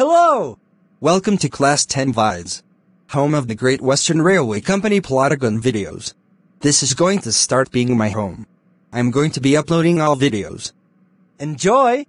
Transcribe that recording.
Hello! Welcome to Class 10 Vides, home of the Great Western Railway Company Plotagon videos. This is going to start being my home. I'm going to be uploading all videos. Enjoy!